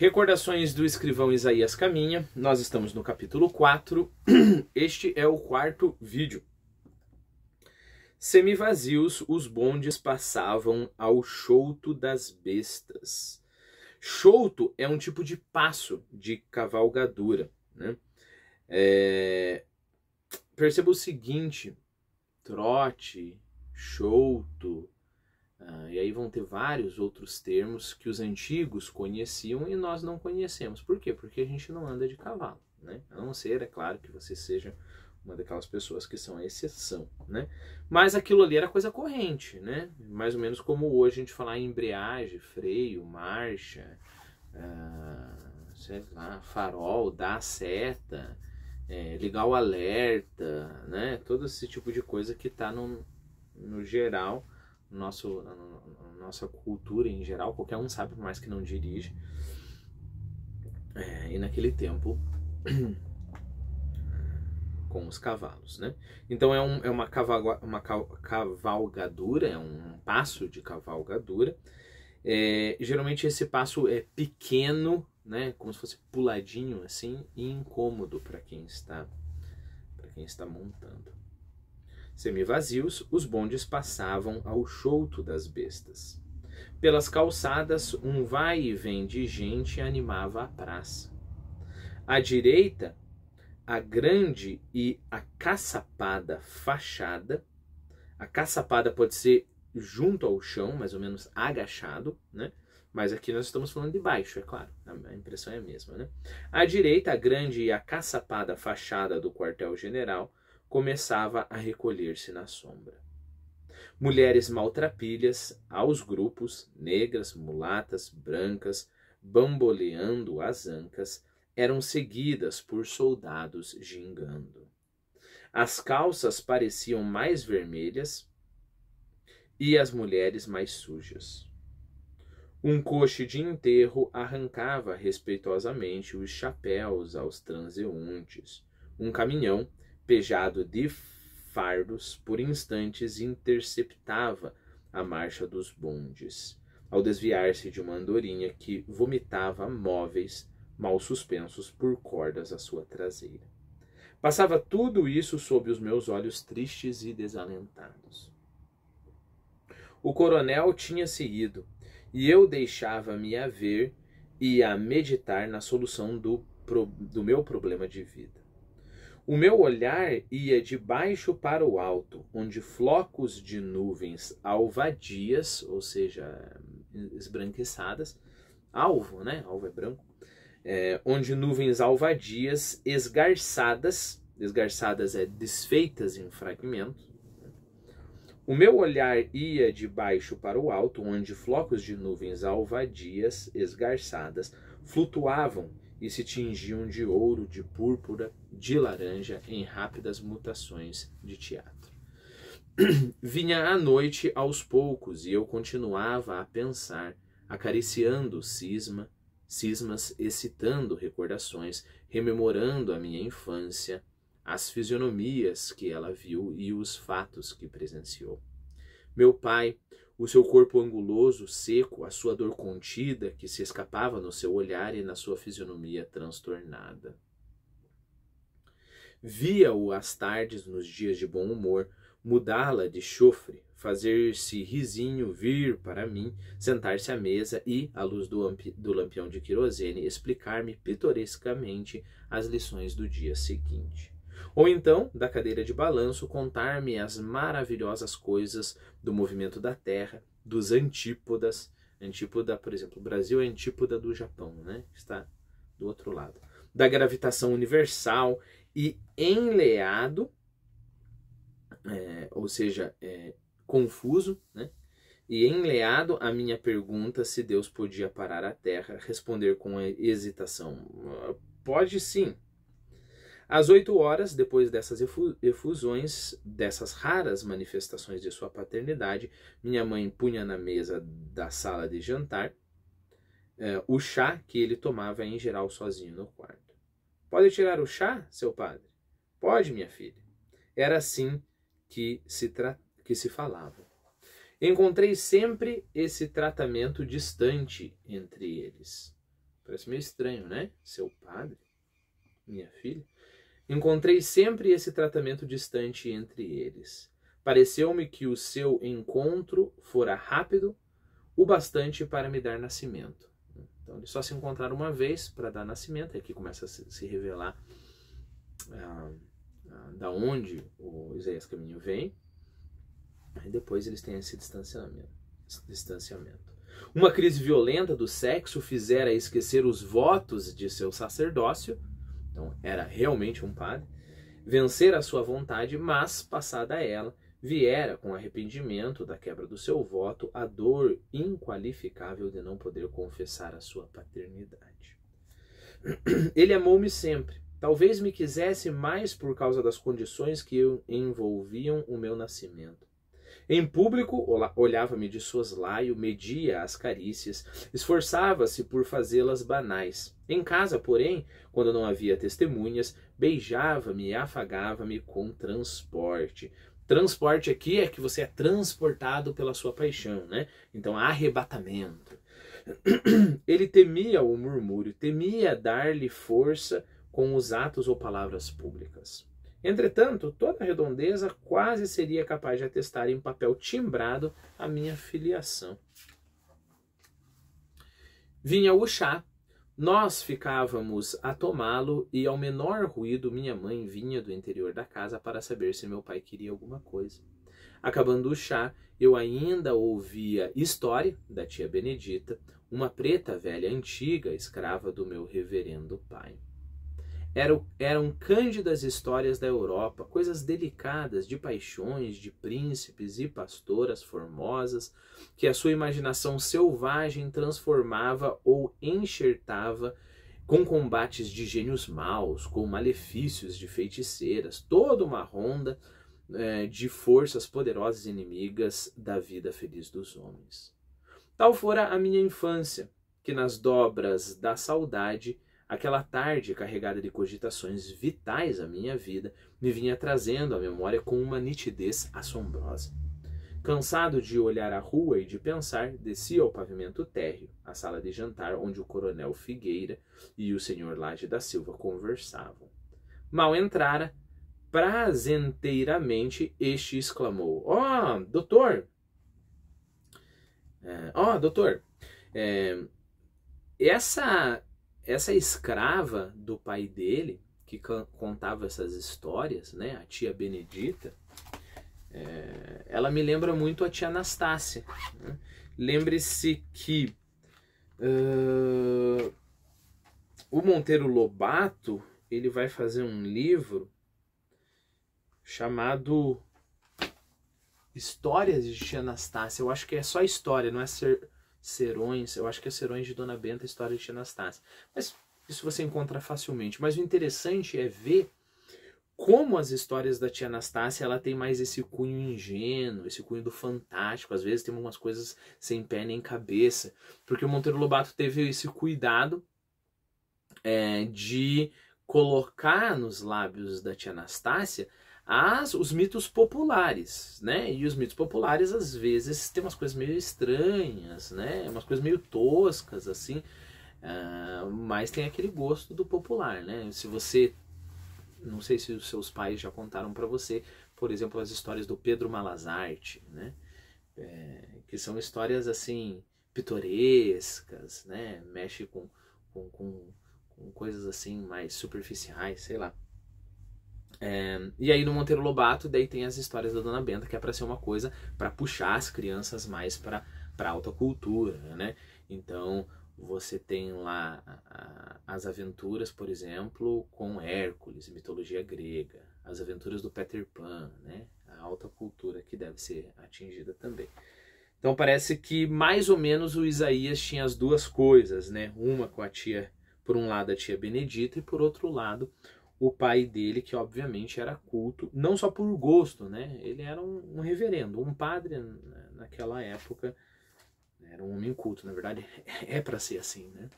Recordações do escrivão Isaías Caminha, nós estamos no capítulo 4, este é o quarto vídeo. Semivazios os bondes passavam ao chouto das bestas. Chouto é um tipo de passo de cavalgadura. Né? É... Perceba o seguinte: trote, chouto, ah, e aí vão ter vários outros termos que os antigos conheciam e nós não conhecemos. Por quê? Porque a gente não anda de cavalo, né? A não ser, é claro, que você seja uma daquelas pessoas que são a exceção, né? Mas aquilo ali era coisa corrente, né? Mais ou menos como hoje a gente falar em embreagem, freio, marcha, uh, sei lá, farol, dar seta, é, ligar o alerta, né? Todo esse tipo de coisa que está no, no geral nosso, nossa cultura em geral, qualquer um sabe, por mais que não dirige. É, e naquele tempo, com os cavalos, né? Então é, um, é uma, cavalga, uma cavalgadura, é um passo de cavalgadura. É, geralmente esse passo é pequeno, né? Como se fosse puladinho assim, e incômodo para quem está para quem está montando. Semivazios, os bondes passavam ao chouto das bestas. Pelas calçadas, um vai e vem de gente animava a praça. À direita, a grande e a caçapada fachada. A caçapada pode ser junto ao chão, mais ou menos agachado, né? Mas aqui nós estamos falando de baixo, é claro. A impressão é a mesma, né? À direita, a grande e a caçapada fachada do quartel-general começava a recolher-se na sombra. Mulheres maltrapilhas, aos grupos, negras, mulatas, brancas, bamboleando as ancas, eram seguidas por soldados gingando. As calças pareciam mais vermelhas e as mulheres mais sujas. Um coche de enterro arrancava respeitosamente os chapéus aos transeuntes. Um caminhão Pejado de fardos, por instantes interceptava a marcha dos bondes, ao desviar-se de uma andorinha que vomitava móveis mal suspensos por cordas à sua traseira. Passava tudo isso sob os meus olhos tristes e desalentados. O coronel tinha seguido, e eu deixava-me a ver e a meditar na solução do, pro, do meu problema de vida. O meu olhar ia de baixo para o alto, onde flocos de nuvens alvadias, ou seja, esbranquiçadas, alvo, né? Alvo é branco. É, onde nuvens alvadias esgarçadas, esgarçadas é desfeitas em fragmentos. Né? O meu olhar ia de baixo para o alto, onde flocos de nuvens alvadias esgarçadas flutuavam e se tingiam de ouro, de púrpura, de laranja em rápidas mutações de teatro. Vinha a noite aos poucos e eu continuava a pensar, acariciando cisma, cismas, excitando recordações, rememorando a minha infância, as fisionomias que ela viu e os fatos que presenciou. Meu pai, o seu corpo anguloso, seco, a sua dor contida que se escapava no seu olhar e na sua fisionomia transtornada. Via-o às tardes, nos dias de bom humor, mudá-la de chofre, fazer-se risinho vir para mim, sentar-se à mesa e, à luz do, do lampião de querosene, explicar-me pitorescamente as lições do dia seguinte. Ou então, da cadeira de balanço, contar-me as maravilhosas coisas do movimento da Terra, dos antípodas. Antípoda, por exemplo, o Brasil é antípoda do Japão, né? Está do outro lado. Da gravitação universal e enleado, é, ou seja, é, confuso, né? E enleado a minha pergunta se Deus podia parar a Terra, responder com hesitação. Ah, pode sim, às oito horas, depois dessas efusões, dessas raras manifestações de sua paternidade, minha mãe punha na mesa da sala de jantar eh, o chá que ele tomava em geral sozinho no quarto. Pode tirar o chá, seu padre? Pode, minha filha. Era assim que se, que se falava. Encontrei sempre esse tratamento distante entre eles. Parece meio estranho, né? Seu padre? Minha filha? Encontrei sempre esse tratamento distante entre eles. Pareceu-me que o seu encontro fora rápido, o bastante para me dar nascimento. Então, eles só se encontraram uma vez para dar nascimento, aqui começa a se revelar ah, ah, da onde o Isaías Caminho vem, e depois eles têm esse distanciamento. Esse distanciamento. Uma crise violenta do sexo fizera esquecer os votos de seu sacerdócio então era realmente um padre. Vencer a sua vontade, mas, passada ela, viera com arrependimento da quebra do seu voto a dor inqualificável de não poder confessar a sua paternidade. Ele amou-me sempre. Talvez me quisesse mais por causa das condições que envolviam o meu nascimento. Em público, olhava-me de soslaio, media as carícias, esforçava-se por fazê-las banais. Em casa, porém, quando não havia testemunhas, beijava-me e afagava-me com transporte. Transporte aqui é que você é transportado pela sua paixão, né? Então, arrebatamento. Ele temia o murmúrio, temia dar-lhe força com os atos ou palavras públicas. Entretanto, toda a redondeza quase seria capaz de atestar em papel timbrado a minha filiação. Vinha o chá, nós ficávamos a tomá-lo e, ao menor ruído, minha mãe vinha do interior da casa para saber se meu pai queria alguma coisa. Acabando o chá, eu ainda ouvia história da tia Benedita, uma preta velha antiga, escrava do meu reverendo pai. Eram, eram cândidas histórias da Europa, coisas delicadas de paixões, de príncipes e pastoras formosas, que a sua imaginação selvagem transformava ou enxertava com combates de gênios maus, com malefícios de feiticeiras, toda uma ronda é, de forças poderosas inimigas da vida feliz dos homens. Tal fora a minha infância, que nas dobras da saudade Aquela tarde, carregada de cogitações vitais à minha vida, me vinha trazendo à memória com uma nitidez assombrosa. Cansado de olhar a rua e de pensar, desci ao pavimento térreo, à sala de jantar onde o coronel Figueira e o senhor Laje da Silva conversavam. Mal entrara, prazenteiramente este exclamou: Ó, oh, doutor! É, ó, é, oh, doutor! É, essa essa escrava do pai dele, que contava essas histórias, né, a tia Benedita, é, ela me lembra muito a tia Anastácia. Né? Lembre-se que uh, o Monteiro Lobato ele vai fazer um livro chamado Histórias de Tia Anastácia. Eu acho que é só história, não é ser Serões, eu acho que é Serões de Dona Benta, História de Anastácia. Mas isso você encontra facilmente. Mas o interessante é ver como as histórias da tia Anastácia ela tem mais esse cunho ingênuo, esse cunho do fantástico, às vezes tem umas coisas sem pé nem cabeça, porque o Monteiro Lobato teve esse cuidado é, de colocar nos lábios da tia Anastácia as, os mitos populares, né? E os mitos populares às vezes tem umas coisas meio estranhas, né? Umas coisas meio toscas, assim. Uh, mas tem aquele gosto do popular, né? Se você, não sei se os seus pais já contaram para você, por exemplo, as histórias do Pedro Malazarte, né? É, que são histórias assim pitorescas, né? Mexe com, com, com, com coisas assim mais superficiais, sei lá. É, e aí no Monteiro Lobato, daí tem as histórias da Dona Benta, que é para ser uma coisa para puxar as crianças mais para para alta cultura, né? Então você tem lá a, as aventuras, por exemplo, com Hércules, mitologia grega, as aventuras do Peter Pan, né? A alta cultura que deve ser atingida também. Então parece que mais ou menos o Isaías tinha as duas coisas, né? Uma com a tia, por um lado a tia Benedita e por outro lado o pai dele, que obviamente era culto, não só por gosto, né? Ele era um, um reverendo, um padre naquela época, era um homem culto, na verdade é para ser assim, né?